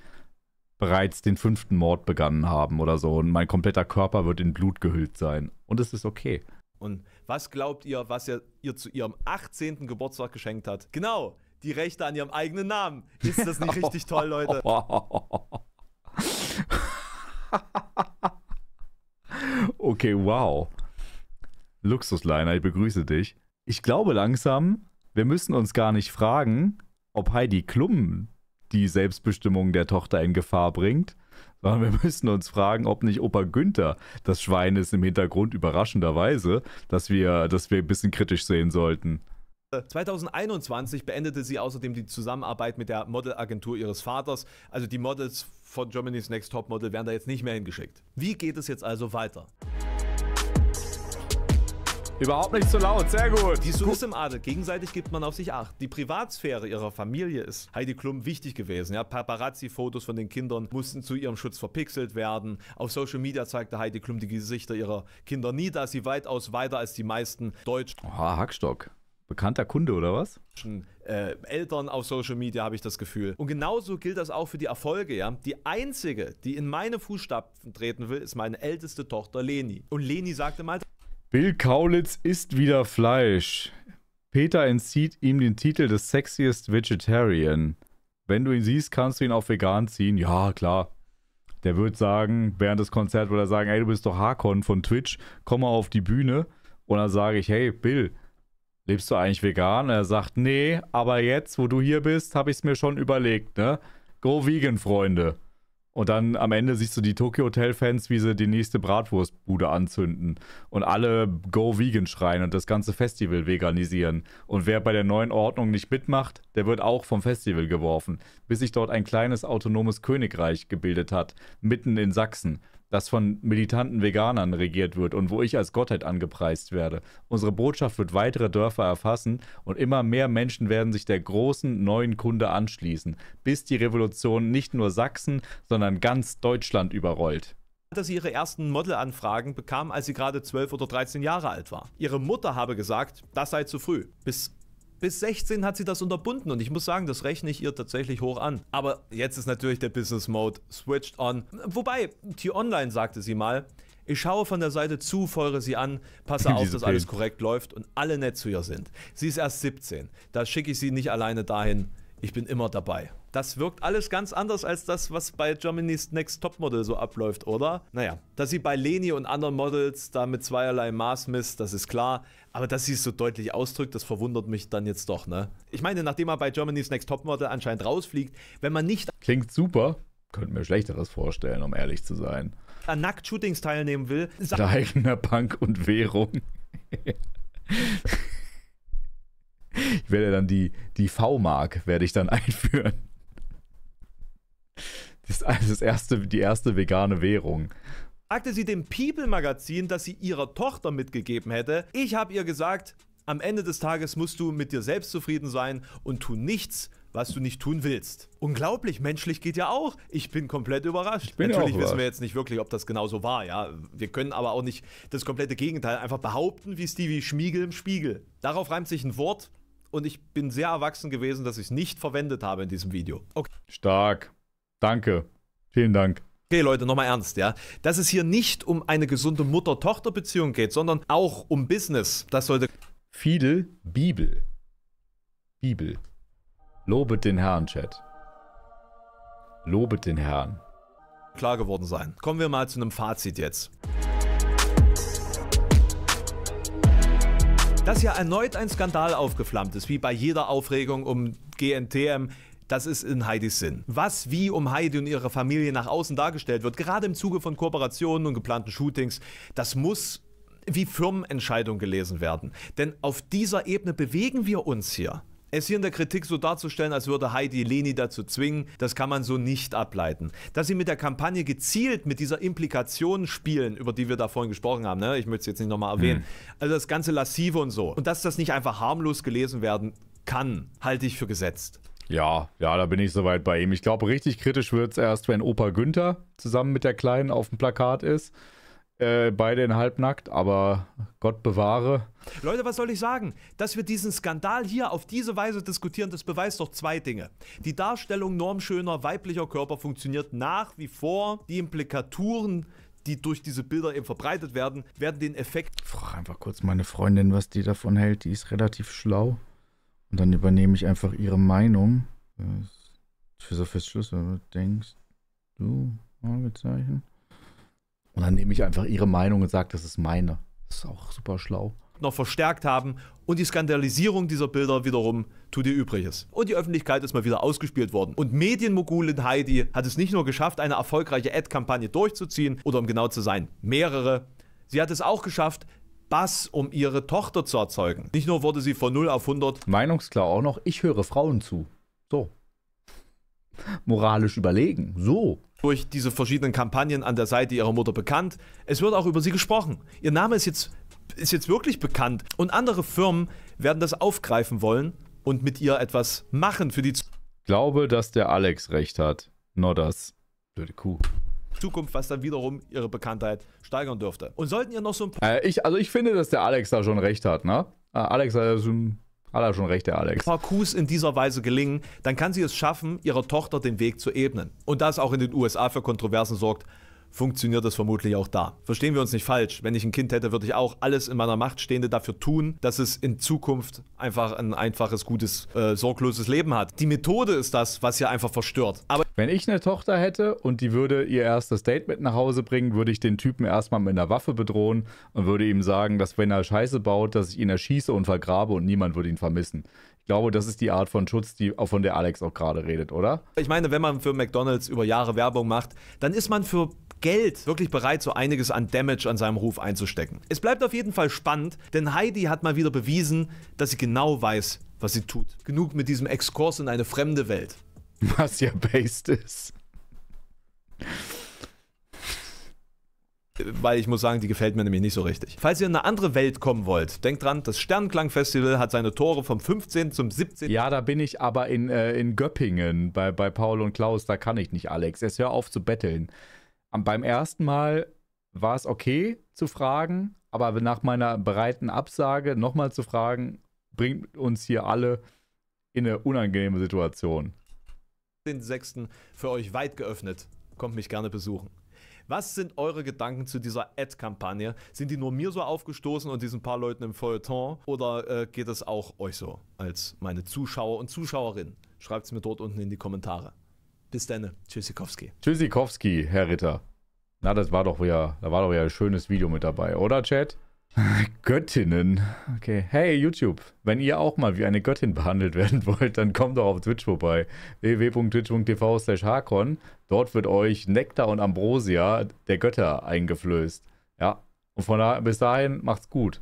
bereits den fünften Mord begangen haben oder so und mein kompletter Körper wird in Blut gehüllt sein. Und es ist okay. Und was glaubt ihr, was er ihr zu ihrem 18. Geburtstag geschenkt hat? Genau, die Rechte an ihrem eigenen Namen. Ist das nicht richtig toll, Leute? okay, wow. Luxusliner, ich begrüße dich. Ich glaube langsam, wir müssen uns gar nicht fragen, ob Heidi Klum die Selbstbestimmung der Tochter in Gefahr bringt, sondern wir müssen uns fragen, ob nicht Opa Günther das Schwein ist im Hintergrund überraschenderweise, dass wir, dass wir ein bisschen kritisch sehen sollten. 2021 beendete sie außerdem die Zusammenarbeit mit der Modelagentur ihres Vaters. Also die Models von Germany's Next Top Model werden da jetzt nicht mehr hingeschickt. Wie geht es jetzt also weiter? Überhaupt nicht so laut, sehr gut. Die so ist im Adel. Gegenseitig gibt man auf sich acht. Die Privatsphäre ihrer Familie ist Heidi Klum wichtig gewesen. Ja, Paparazzi-Fotos von den Kindern mussten zu ihrem Schutz verpixelt werden. Auf Social Media zeigte Heidi Klum die Gesichter ihrer Kinder nie, da sie weitaus weiter als die meisten Deutschen. Oha, Hackstock. Bekannter Kunde oder was? Äh, Eltern auf Social Media habe ich das Gefühl. Und genauso gilt das auch für die Erfolge, ja. Die einzige, die in meine Fußstapfen treten will, ist meine älteste Tochter Leni. Und Leni sagte mal: Bill Kaulitz isst wieder Fleisch. Peter entzieht ihm den Titel des Sexiest Vegetarian. Wenn du ihn siehst, kannst du ihn auf vegan ziehen. Ja, klar. Der wird sagen, während des Konzerts wird er sagen, ey, du bist doch Hakon von Twitch, komm mal auf die Bühne. Und dann sage ich, hey, Bill, lebst du eigentlich vegan? Er sagt, nee, aber jetzt, wo du hier bist, habe ich es mir schon überlegt, ne? Go vegan, Freunde. Und dann am Ende siehst du die Tokyo Hotel Fans, wie sie die nächste Bratwurstbude anzünden und alle Go Vegan schreien und das ganze Festival veganisieren. Und wer bei der neuen Ordnung nicht mitmacht, der wird auch vom Festival geworfen, bis sich dort ein kleines autonomes Königreich gebildet hat, mitten in Sachsen das von militanten Veganern regiert wird und wo ich als Gottheit angepreist werde. Unsere Botschaft wird weitere Dörfer erfassen und immer mehr Menschen werden sich der großen neuen Kunde anschließen, bis die Revolution nicht nur Sachsen, sondern ganz Deutschland überrollt dass sie ihre ersten Modelanfragen bekam, als sie gerade 12 oder 13 Jahre alt war. Ihre Mutter habe gesagt, das sei zu früh. Bis bis 16 hat sie das unterbunden und ich muss sagen, das rechne ich ihr tatsächlich hoch an. Aber jetzt ist natürlich der Business Mode switched on. Wobei, T-Online sagte sie mal, ich schaue von der Seite zu, feuere sie an, passe auf, dass alles korrekt läuft und alle nett zu ihr sind. Sie ist erst 17. Da schicke ich sie nicht alleine dahin. Ich bin immer dabei. Das wirkt alles ganz anders als das, was bei Germany's Next Topmodel so abläuft, oder? Naja, dass sie bei Leni und anderen Models da mit zweierlei Maß misst, das ist klar. Aber dass sie es so deutlich ausdrückt, das verwundert mich dann jetzt doch, ne? Ich meine, nachdem er bei Germany's Next Topmodel anscheinend rausfliegt, wenn man nicht... Klingt super. Könnte mir schlechteres vorstellen, um ehrlich zu sein. An Nackt-Shootings teilnehmen will... eigener Bank und Währung. ich werde dann die, die V-Mark werde ich dann einführen. Das, ist das erste, die erste vegane Währung sagte sie dem People-Magazin, dass sie ihrer Tochter mitgegeben hätte. Ich habe ihr gesagt, am Ende des Tages musst du mit dir selbst zufrieden sein und tu nichts, was du nicht tun willst. Unglaublich, menschlich geht ja auch. Ich bin komplett überrascht. Bin Natürlich wissen wir jetzt nicht wirklich, ob das genau so war, ja. Wir können aber auch nicht das komplette Gegenteil einfach behaupten, wie Stevie Schmiegel im Spiegel. Darauf reimt sich ein Wort und ich bin sehr erwachsen gewesen, dass ich es nicht verwendet habe in diesem Video. Okay. Stark. Danke. Vielen Dank. Okay, Leute, nochmal ernst, ja. Dass es hier nicht um eine gesunde Mutter-Tochter-Beziehung geht, sondern auch um Business. Das sollte. Fidel Bibel. Bibel. Lobet den Herrn, Chat. Lobet den Herrn. Klar geworden sein. Kommen wir mal zu einem Fazit jetzt. Dass hier erneut ein Skandal aufgeflammt ist, wie bei jeder Aufregung um GNTM, das ist in Heidis Sinn. Was wie um Heidi und ihre Familie nach außen dargestellt wird, gerade im Zuge von Kooperationen und geplanten Shootings, das muss wie Firmenentscheidung gelesen werden. Denn auf dieser Ebene bewegen wir uns hier. Es hier in der Kritik so darzustellen, als würde Heidi Leni dazu zwingen, das kann man so nicht ableiten. Dass sie mit der Kampagne gezielt mit dieser Implikation spielen, über die wir da vorhin gesprochen haben, ne? ich möchte es jetzt nicht nochmal erwähnen, mhm. also das ganze Lassive und so, und dass das nicht einfach harmlos gelesen werden kann, halte ich für gesetzt. Ja, ja, da bin ich soweit bei ihm. Ich glaube, richtig kritisch wird es erst, wenn Opa Günther zusammen mit der Kleinen auf dem Plakat ist. Äh, beide in halbnackt, aber Gott bewahre. Leute, was soll ich sagen? Dass wir diesen Skandal hier auf diese Weise diskutieren, das beweist doch zwei Dinge. Die Darstellung normschöner weiblicher Körper funktioniert nach wie vor. Die Implikaturen die durch diese Bilder eben verbreitet werden, werden den Effekt. Ich frage einfach kurz meine Freundin, was die davon hält. Die ist relativ schlau. Und dann übernehme ich einfach ihre Meinung. Für so fürs Schlüssel, denkst du? Fragezeichen. Und dann nehme ich einfach ihre Meinung und sage, das ist meine. Das ist auch super schlau. Noch verstärkt haben und die Skandalisierung dieser Bilder wiederum tut ihr Übriges. Und die Öffentlichkeit ist mal wieder ausgespielt worden. Und Medienmogulin Heidi hat es nicht nur geschafft, eine erfolgreiche Ad-Kampagne durchzuziehen oder um genau zu sein, mehrere. Sie hat es auch geschafft, Bass, um ihre Tochter zu erzeugen. Nicht nur wurde sie von 0 auf 100. Meinungsklar auch noch, ich höre Frauen zu. So. Moralisch überlegen. So. Durch diese verschiedenen Kampagnen an der Seite ihrer Mutter bekannt. Es wird auch über sie gesprochen. Ihr Name ist jetzt, ist jetzt wirklich bekannt. Und andere Firmen werden das aufgreifen wollen und mit ihr etwas machen für die. Z Glaube, dass der Alex recht hat. Nur das. Blöde Kuh. Zukunft, was dann wiederum ihre Bekanntheit steigern dürfte. Und sollten ihr noch so ein paar... Äh, ich, also ich finde, dass der Alex da schon recht hat, ne? Äh, Alex hat äh, ja so ein hat er schon recht, der Alex. Paar Coups in dieser Weise gelingen, dann kann sie es schaffen, ihrer Tochter den Weg zu ebnen. Und das auch in den USA für Kontroversen sorgt, funktioniert das vermutlich auch da. Verstehen wir uns nicht falsch. Wenn ich ein Kind hätte, würde ich auch alles in meiner Macht Stehende dafür tun, dass es in Zukunft einfach ein einfaches, gutes, äh, sorgloses Leben hat. Die Methode ist das, was hier einfach verstört. Aber wenn ich eine Tochter hätte und die würde ihr erstes Date mit nach Hause bringen, würde ich den Typen erstmal mit einer Waffe bedrohen und würde ihm sagen, dass wenn er Scheiße baut, dass ich ihn erschieße und vergrabe und niemand würde ihn vermissen. Ich glaube, das ist die Art von Schutz, die, von der Alex auch gerade redet, oder? Ich meine, wenn man für McDonalds über Jahre Werbung macht, dann ist man für Geld wirklich bereit, so einiges an Damage an seinem Ruf einzustecken. Es bleibt auf jeden Fall spannend, denn Heidi hat mal wieder bewiesen, dass sie genau weiß, was sie tut. Genug mit diesem Exkurs in eine fremde Welt. Was ja based ist. Weil ich muss sagen, die gefällt mir nämlich nicht so richtig. Falls ihr in eine andere Welt kommen wollt, denkt dran, das sternenklang hat seine Tore vom 15. zum 17. Ja, da bin ich aber in, äh, in Göppingen bei, bei Paul und Klaus, da kann ich nicht, Alex. Jetzt hör auf zu betteln beim ersten Mal war es okay zu fragen, aber nach meiner breiten Absage nochmal zu fragen, bringt uns hier alle in eine unangenehme Situation. Den 6. für euch weit geöffnet. Kommt mich gerne besuchen. Was sind eure Gedanken zu dieser Ad-Kampagne? Sind die nur mir so aufgestoßen und diesen paar Leuten im Feuilleton? Oder äh, geht es auch euch so als meine Zuschauer und Zuschauerinnen? Schreibt es mir dort unten in die Kommentare. Bis dann. Tschüssikowski. Tschüssikowski, Herr Ritter. Na, das war doch ja, da war doch ja ein schönes Video mit dabei, oder Chat? Göttinnen. Okay. Hey YouTube, wenn ihr auch mal wie eine Göttin behandelt werden wollt, dann kommt doch auf Twitch vorbei. www.twitch.tv slash Hakon. Dort wird euch Nektar und Ambrosia der Götter eingeflößt. Ja. Und von da bis dahin macht's gut.